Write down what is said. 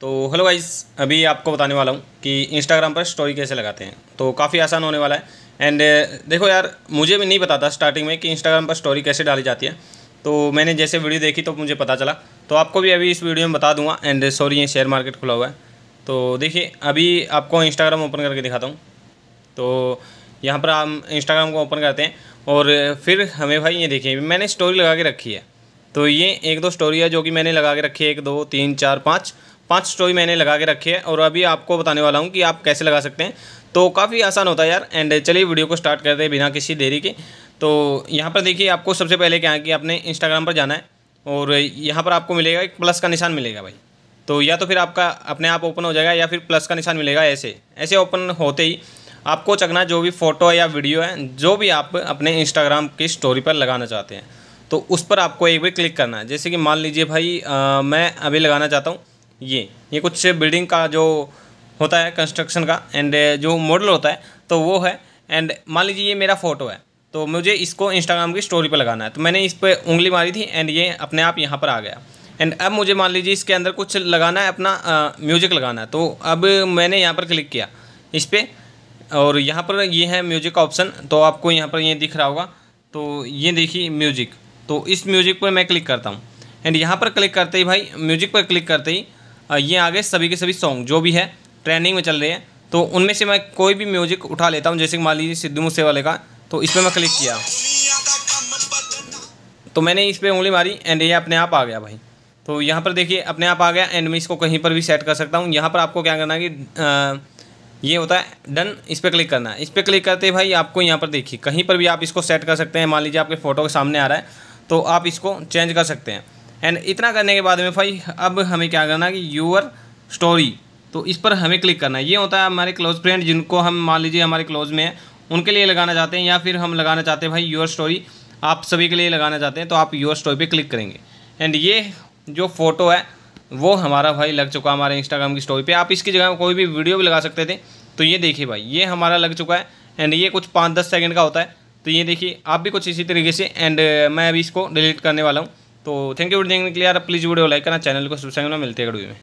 तो hello guys अभी आपको बताने वाला हूँ कि इंस्टाग्राम पर स्टोरी कैसे लगाते हैं तो काफ़ी आसान होने वाला है एंड देखो यार मुझे भी नहीं पता था स्टार्टिंग में कि इंस्टाग्राम पर स्टोरी कैसे डाली जाती है तो मैंने जैसे वीडियो देखी तो मुझे पता चला तो आपको भी अभी इस वीडियो में बता दूंगा एंड सॉरी ये शेयर मार्केट खुला हुआ है तो देखिए अभी आपको इंस्टाग्राम ओपन करके दिखाता हूँ तो यहाँ पर हम इंस्टाग्राम को ओपन करते हैं और फिर हमें भाई ये देखिए मैंने स्टोरी लगा के रखी है तो ये एक दो स्टोरी है जो कि मैंने लगा के रखी है एक दो तीन चार पाँच पाँच स्टोरी मैंने लगा के रखी है और अभी आपको बताने वाला हूँ कि आप कैसे लगा सकते हैं तो काफ़ी आसान होता है यार एंड चलिए वीडियो को स्टार्ट करते हैं बिना किसी देरी के तो यहाँ पर देखिए आपको सबसे पहले क्या है कि आपने इंस्टाग्राम पर जाना है और यहाँ पर आपको मिलेगा एक प्लस का निशान मिलेगा भाई तो या तो फिर आपका अपने आप ओपन हो जाएगा या फिर प्लस का निशान मिलेगा ऐसे ऐसे ओपन होते ही आपको चकना जो भी फ़ोटो है या वीडियो है जो भी आप अपने इंस्टाग्राम की स्टोरी पर लगाना चाहते हैं तो उस पर आपको एक बार क्लिक करना है जैसे कि मान लीजिए भाई आ, मैं अभी लगाना चाहता हूँ ये ये कुछ बिल्डिंग का जो होता है कंस्ट्रक्शन का एंड uh, जो मॉडल होता है तो वो है एंड मान लीजिए ये मेरा फ़ोटो है तो मुझे इसको इंस्टाग्राम की स्टोरी पर लगाना है तो मैंने इस पर उंगली मारी थी एंड ये अपने आप यहाँ पर आ गया एंड अब मुझे मान लीजिए इसके अंदर कुछ लगाना है अपना म्यूजिक uh, लगाना है तो अब मैंने यहाँ पर क्लिक किया इस पर और यहाँ पर ये है म्यूजिक का ऑप्शन तो आपको यहाँ पर ये दिख रहा होगा तो ये देखिए म्यूजिक तो इस म्यूजिक पर मैं क्लिक करता हूँ एंड यहाँ पर क्लिक करते ही भाई म्यूजिक पर क्लिक करते ही ये आ गए सभी के सभी सॉन्ग जो भी है ट्रेंडिंग में चल रहे हैं तो उनमें से मैं कोई भी म्यूजिक उठा लेता हूँ जैसे कि मान लीजिए सिद्धू मूसे वाले का तो इस पर मैं क्लिक किया तो मैंने इस पर उंगली मारी एंड ये अपने आप आ गया भाई तो यहाँ पर देखिए अपने आप आ गया एंड मैं इसको कहीं पर भी सेट कर सकता हूँ यहाँ पर आपको क्या करना है कि ये होता है डन इस पर क्लिक करना है इस पर क्लिक करते भाई आपको यहाँ पर देखिए कहीं पर भी आप इसको सेट कर सकते हैं मान लीजिए आपके फ़ोटो के सामने आ रहा है तो आप इसको चेंज कर सकते हैं एंड इतना करने के बाद में भाई अब हमें क्या करना है कि यूअर स्टोरी तो इस पर हमें क्लिक करना है ये होता है हमारे क्लोज फ्रेंड जिनको हम मान लीजिए हमारे क्लोज में है उनके लिए लगाना चाहते हैं या फिर हम लगाना चाहते हैं भाई योर स्टोरी आप सभी के लिए लगाना चाहते हैं तो आप योर स्टोरी पे क्लिक करेंगे एंड ये जो फ़ोटो है वो हमारा भाई लग चुका है हमारे इंस्टाग्राम की स्टोरी पे आप इसकी जगह कोई भी वीडियो भी लगा सकते थे तो ये देखिए भाई ये हमारा लग चुका है एंड ये कुछ पाँच दस सेकेंड का होता है तो ये देखिए आप भी कुछ इसी तरीके से एंड मैं अभी इसको डिलीट करने वाला हूँ तो थैंक यू वीडियो देखने के लिए यार प्लीज़ वीडियो लाइक करना चैनल को सब्सक्राइब करना मिलते हैं वीडियो में